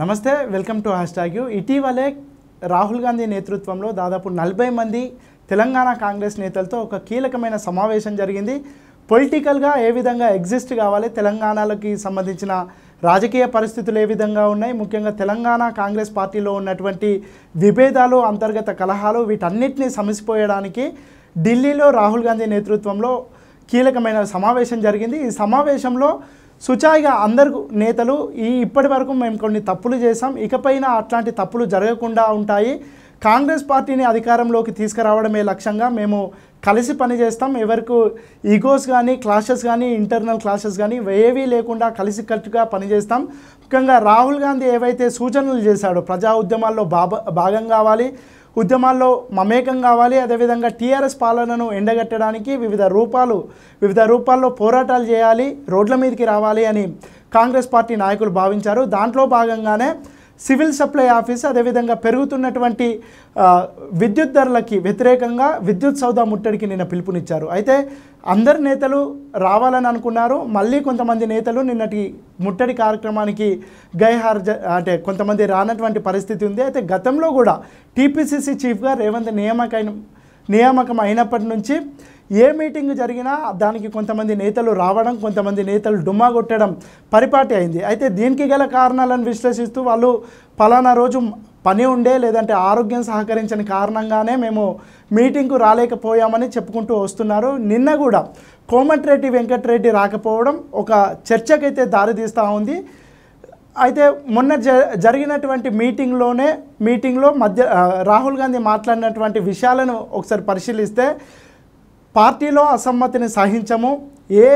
నమస్తే welcome to hashtag you ఇటీవలే రాహుల్ గాంధీ నేతృత్వంలో దాదాపు నలభై మంది తెలంగాణ కాంగ్రెస్ నేతలతో ఒక కీలకమైన సమావేశం జరిగింది పొలిటికల్గా ఏ విధంగా ఎగ్జిస్ట్ కావాలి తెలంగాణలకి సంబంధించిన రాజకీయ పరిస్థితులు ఏ విధంగా ఉన్నాయి ముఖ్యంగా తెలంగాణ కాంగ్రెస్ పార్టీలో ఉన్నటువంటి విభేదాలు అంతర్గత కలహాలు వీటన్నిటిని సమసిపోయడానికి ఢిల్లీలో రాహుల్ గాంధీ నేతృత్వంలో కీలకమైన సమావేశం జరిగింది ఈ సమావేశంలో సుచాయిగా అందరు నేతలు ఈ ఇప్పటి వరకు మేము కొన్ని తప్పులు చేసాం ఇకపైన అట్లాంటి తప్పులు జరగకుండా ఉంటాయి కాంగ్రెస్ పార్టీని అధికారంలోకి తీసుకురావడమే లక్ష్యంగా మేము కలిసి పనిచేస్తాం ఎవరికి ఈగోస్ కానీ క్లాషెస్ కానీ ఇంటర్నల్ క్లాషెస్ కానీ ఏవీ లేకుండా కలిసి కట్టుగా పనిచేస్తాం ముఖ్యంగా రాహుల్ గాంధీ ఏవైతే సూచనలు చేశాడో ప్రజా ఉద్యమాల్లో భాగం కావాలి ఉద్యమాల్లో మమేకం కావాలి అదేవిధంగా టీఆర్ఎస్ పాలనను ఎండగట్టడానికి వివిధ రూపాలు వివిధ రూపాల్లో పోరాటాలు చేయాలి రోడ్ల మీదకి రావాలి అని కాంగ్రెస్ పార్టీ నాయకులు భావించారు దాంట్లో భాగంగానే సివిల్ సప్లై ఆఫీస్ అదేవిధంగా పెరుగుతున్నటువంటి విద్యుత్ ధరలకి వ్యతిరేకంగా విద్యుత్ సౌదా ముట్టడికి నిన్న పిలుపునిచ్చారు అయితే అందరు నేతలు రావాలని అనుకున్నారు మళ్ళీ కొంతమంది నేతలు నిన్నటి ముట్టడి కార్యక్రమానికి గైహార్జ అంటే కొంతమంది రానటువంటి పరిస్థితి ఉంది అయితే గతంలో కూడా టీపీసీసీ చీఫ్గా రేవంత్ నియామకైన నియామకం అయినప్పటి నుంచి ఏ మీటింగ్ జరిగినా దానికి కొంతమంది నేతలు రావడం కొంతమంది నేతలు డుమ్మా కొట్టడం పరిపాటి అయింది అయితే దీనికి గల కారణాలను విశ్లేషిస్తూ వాళ్ళు ఫలానా రోజు పని ఉండే లేదంటే ఆరోగ్యం సహకరించని కారణంగానే మేము మీటింగ్కు రాలేకపోయామని చెప్పుకుంటూ వస్తున్నారు నిన్న కూడా కోమటిరెడ్డి వెంకటరెడ్డి రాకపోవడం ఒక చర్చకైతే దారితీస్తూ ఉంది అయితే మొన్న జరిగినటువంటి మీటింగ్లోనే మీటింగ్లో మధ్య రాహుల్ గాంధీ మాట్లాడినటువంటి విషయాలను ఒకసారి పరిశీలిస్తే పార్టీలో అసమ్మతిని సహించము ఏ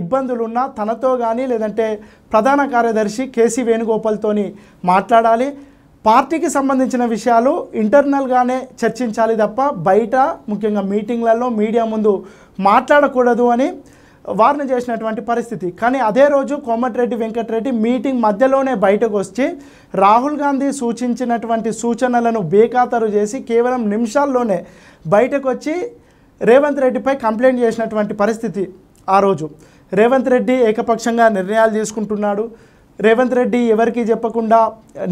ఇబ్బందులున్నా తనతో కానీ లేదంటే ప్రధాన కార్యదర్శి కేసీ వేణుగోపాల్తోని మాట్లాడాలి పార్టీకి సంబంధించిన విషయాలు ఇంటర్నల్గానే చర్చించాలి తప్ప బయట ముఖ్యంగా మీటింగ్లలో మీడియా ముందు మాట్లాడకూడదు అని వార్న్ చేసినటువంటి పరిస్థితి కానీ అదే రోజు కోమటిరెడ్డి వెంకటరెడ్డి మీటింగ్ మధ్యలోనే బయటకు వచ్చి రాహుల్ గాంధీ సూచించినటువంటి సూచనలను బేఖాతరు చేసి కేవలం నిమిషాల్లోనే బయటకు వచ్చి రేవంత్ రెడ్డిపై కంప్లైంట్ చేసినటువంటి పరిస్థితి ఆ రోజు రేవంత్ రెడ్డి ఏకపక్షంగా నిర్ణయాలు తీసుకుంటున్నాడు రేవంత్ రెడ్డి ఎవరికి చెప్పకుండా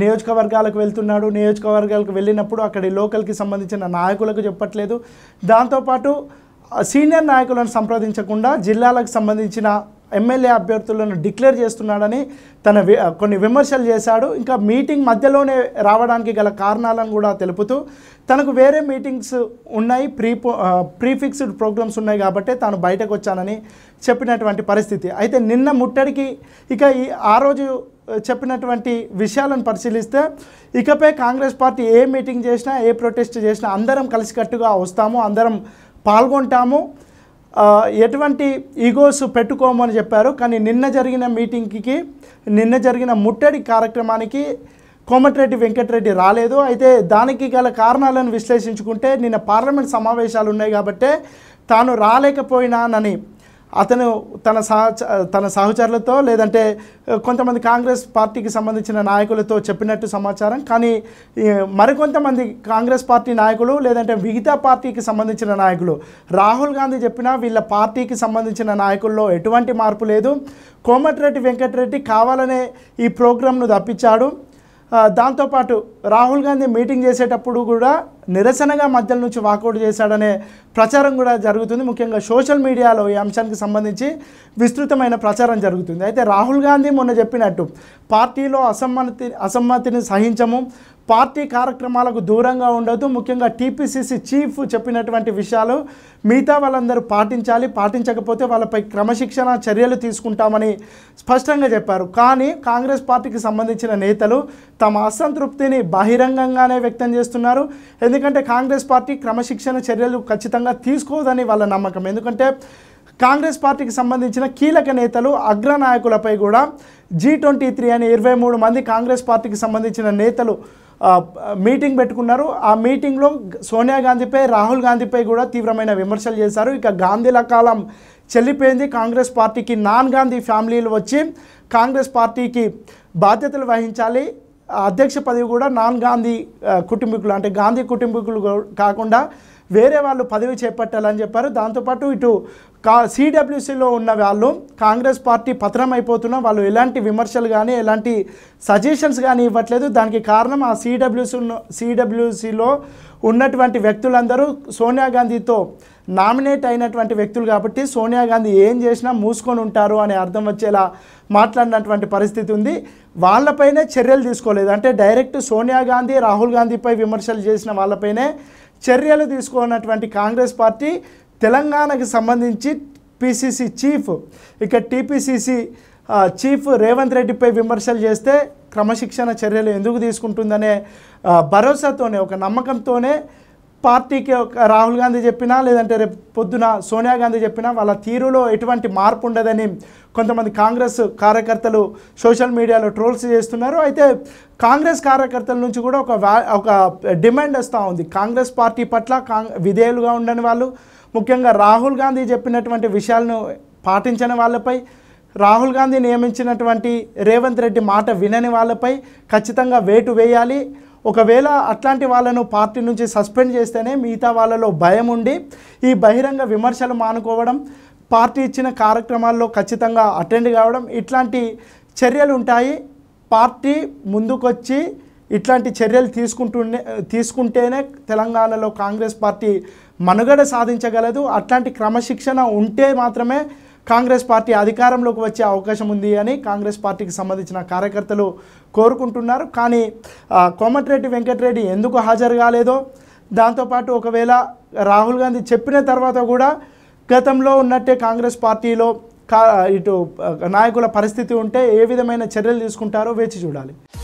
నియోజకవర్గాలకు వెళ్తున్నాడు నియోజకవర్గాలకు వెళ్ళినప్పుడు అక్కడి లోకల్కి సంబంధించిన నాయకులకు చెప్పట్లేదు దాంతోపాటు సీనియర్ నాయకులను సంప్రదించకుండా జిల్లాలకు సంబంధించిన ఎమ్మెల్యే అభ్యర్థులను డిక్లేర్ చేస్తున్నాడని తన కొన్ని విమర్శలు చేశాడు ఇంకా మీటింగ్ మధ్యలోనే రావడానికి గల కారణాలను కూడా తెలుపుతూ తనకు వేరే మీటింగ్స్ ఉన్నాయి ప్రీ ప్రీఫిక్స్డ్ ప్రోగ్రామ్స్ ఉన్నాయి కాబట్టి తాను బయటకు వచ్చానని చెప్పినటువంటి పరిస్థితి అయితే నిన్న ముట్టడికి ఇక ఈ ఆ రోజు చెప్పినటువంటి విషయాలను పరిశీలిస్తే ఇకపై కాంగ్రెస్ పార్టీ ఏ మీటింగ్ చేసినా ఏ ప్రొటెస్ట్ చేసినా అందరం కలిసికట్టుగా వస్తాము అందరం పాల్గొంటాము ఎటువంటి ఈగోస్ పెట్టుకోమని చెప్పారు కానీ నిన్న జరిగిన మీటింగ్కి నిన్న జరిగిన ముట్టడి కార్యక్రమానికి కోమటిరెడ్డి వెంకటరెడ్డి రాలేదు అయితే దానికి గల కారణాలను విశ్లేషించుకుంటే నిన్న పార్లమెంట్ సమావేశాలు ఉన్నాయి కాబట్టే తాను రాలేకపోయినానని అతను తన సహచ తన సహచరులతో లేదంటే కొంతమంది కాంగ్రెస్ పార్టీకి సంబంధించిన నాయకులతో చెప్పినట్టు సమాచారం కానీ మరికొంతమంది కాంగ్రెస్ పార్టీ నాయకులు లేదంటే మిగతా పార్టీకి సంబంధించిన నాయకులు రాహుల్ గాంధీ చెప్పినా వీళ్ళ పార్టీకి సంబంధించిన నాయకుల్లో ఎటువంటి మార్పు లేదు కోమటిరెడ్డి వెంకటరెడ్డి కావాలనే ఈ ప్రోగ్రామ్ను తప్పించాడు దాంతోపాటు రాహుల్ గాంధీ మీటింగ్ చేసేటప్పుడు కూడా నిరసనగా మధ్యలో నుంచి వాకౌట్ చేశాడనే ప్రచారం కూడా జరుగుతుంది ముఖ్యంగా సోషల్ మీడియాలో ఈ అంశానికి సంబంధించి విస్తృతమైన ప్రచారం జరుగుతుంది అయితే రాహుల్ గాంధీ మొన్న చెప్పినట్టు పార్టీలో అసమ్మతి అసమ్మతిని సహించము పార్టీ కార్యక్రమాలకు దూరంగా ఉండొద్దు ముఖ్యంగా టీపీసీసీ చీఫ్ చెప్పినటువంటి విషయాలు మిగతా వాళ్ళందరూ పాటించాలి పాటించకపోతే వాళ్ళపై క్రమశిక్షణ చర్యలు తీసుకుంటామని స్పష్టంగా చెప్పారు కానీ కాంగ్రెస్ పార్టీకి సంబంధించిన నేతలు తమ అసంతృప్తిని బహిరంగంగానే వ్యక్తం చేస్తున్నారు ఎందుకంటే కాంగ్రెస్ పార్టీ క్రమశిక్షణ చర్యలు ఖచ్చితంగా తీసుకోదని వాళ్ళ నమ్మకం ఎందుకంటే కాంగ్రెస్ పార్టీకి సంబంధించిన కీలక నేతలు అగ్ర నాయకులపై కూడా జీ ట్వంటీ త్రీ అనే ఇరవై మూడు మంది కాంగ్రెస్ పార్టీకి సంబంధించిన నేతలు మీటింగ్ పెట్టుకున్నారు ఆ మీటింగ్లో సోనియా గాంధీపై రాహుల్ గాంధీపై కూడా తీవ్రమైన విమర్శలు చేశారు ఇక గాంధీల కాలం చెల్లిపోయింది కాంగ్రెస్ పార్టీకి నాన్ గాంధీ ఫ్యామిలీలు వచ్చి కాంగ్రెస్ పార్టీకి బాధ్యతలు వహించాలి అధ్యక్ష పదవి కూడా నాన్ గాంధీ కుటుంబీకులు అంటే గాంధీ కుటుంబీకులు కాకుండా వేరే వాళ్ళు పదవి చేపట్టాలని చెప్పారు దాంతోపాటు ఇటు కా సిడబ్ల్యూసీలో ఉన్న వాళ్ళు కాంగ్రెస్ పార్టీ పతనం అయిపోతున్న వాళ్ళు ఎలాంటి విమర్శలు కానీ ఎలాంటి సజెషన్స్ కానీ ఇవ్వట్లేదు దానికి కారణం ఆ సిడబ్ల్యూసీ సిడబ్ల్యూసీలో ఉన్నటువంటి వ్యక్తులందరూ సోనియా గాంధీతో నామినేట్ అయినటువంటి వ్యక్తులు కాబట్టి సోనియా గాంధీ ఏం చేసినా మూసుకొని ఉంటారు అని అర్థం వచ్చేలా మాట్లాడినటువంటి పరిస్థితి ఉంది వాళ్ళపైనే చర్యలు తీసుకోలేదు అంటే డైరెక్ట్ సోనియా గాంధీ రాహుల్ గాంధీపై విమర్శలు చేసిన వాళ్ళపైనే చర్యలు తీసుకున్నటువంటి కాంగ్రెస్ పార్టీ తెలంగాణకి సంబంధించి పిసిసి చీఫ్ ఇక టీపీసీసీ చీఫ్ రేవంత్ రెడ్డిపై విమర్శలు చేస్తే క్రమశిక్షణ చర్యలు ఎందుకు తీసుకుంటుందనే భరోసాతోనే ఒక నమ్మకంతోనే పార్టీకి రాహుల్ గాంధీ చెప్పినా లేదంటే రేపు పొద్దున సోనియా గాంధీ చెప్పినా వాళ్ళ తీరులో ఎటువంటి మార్పు ఉండదని కొంతమంది కాంగ్రెస్ కార్యకర్తలు సోషల్ మీడియాలో ట్రోల్స్ చేస్తున్నారు అయితే కాంగ్రెస్ కార్యకర్తల నుంచి కూడా ఒక ఒక డిమాండ్ వస్తూ ఉంది కాంగ్రెస్ పార్టీ పట్ల విధేయులుగా ఉండని వాళ్ళు ముఖ్యంగా రాహుల్ గాంధీ చెప్పినటువంటి విషయాలను పాటించని వాళ్ళపై రాహుల్ గాంధీ నియమించినటువంటి రేవంత్ రెడ్డి మాట వినని వాళ్ళపై ఖచ్చితంగా వేటు వేయాలి ఒకవేళ అట్లాంటి వాళ్ళను పార్టీ నుంచి సస్పెండ్ చేస్తేనే మిగతా వాళ్ళలో భయం ఉండి ఈ బహిరంగ విమర్శలు మానుకోవడం పార్టీ ఇచ్చిన కార్యక్రమాల్లో ఖచ్చితంగా అటెండ్ కావడం ఇట్లాంటి చర్యలు ఉంటాయి పార్టీ ముందుకొచ్చి ఇట్లాంటి చర్యలు తీసుకుంటుండే తీసుకుంటేనే తెలంగాణలో కాంగ్రెస్ పార్టీ మనుగడ సాధించగలదు అట్లాంటి క్రమశిక్షణ ఉంటే మాత్రమే కాంగ్రెస్ పార్టీ అధికారంలోకి వచ్చే అవకాశం ఉంది అని కాంగ్రెస్ పార్టీకి సంబంధించిన కార్యకర్తలు కోరుకుంటున్నారు కానీ కోమటిరెడ్డి వెంకటరెడ్డి ఎందుకు హాజరు కాలేదో దాంతోపాటు ఒకవేళ రాహుల్ గాంధీ చెప్పిన తర్వాత కూడా గతంలో ఉన్నట్టే కాంగ్రెస్ పార్టీలో ఇటు నాయకుల పరిస్థితి ఉంటే ఏ విధమైన చర్యలు తీసుకుంటారో వేచి చూడాలి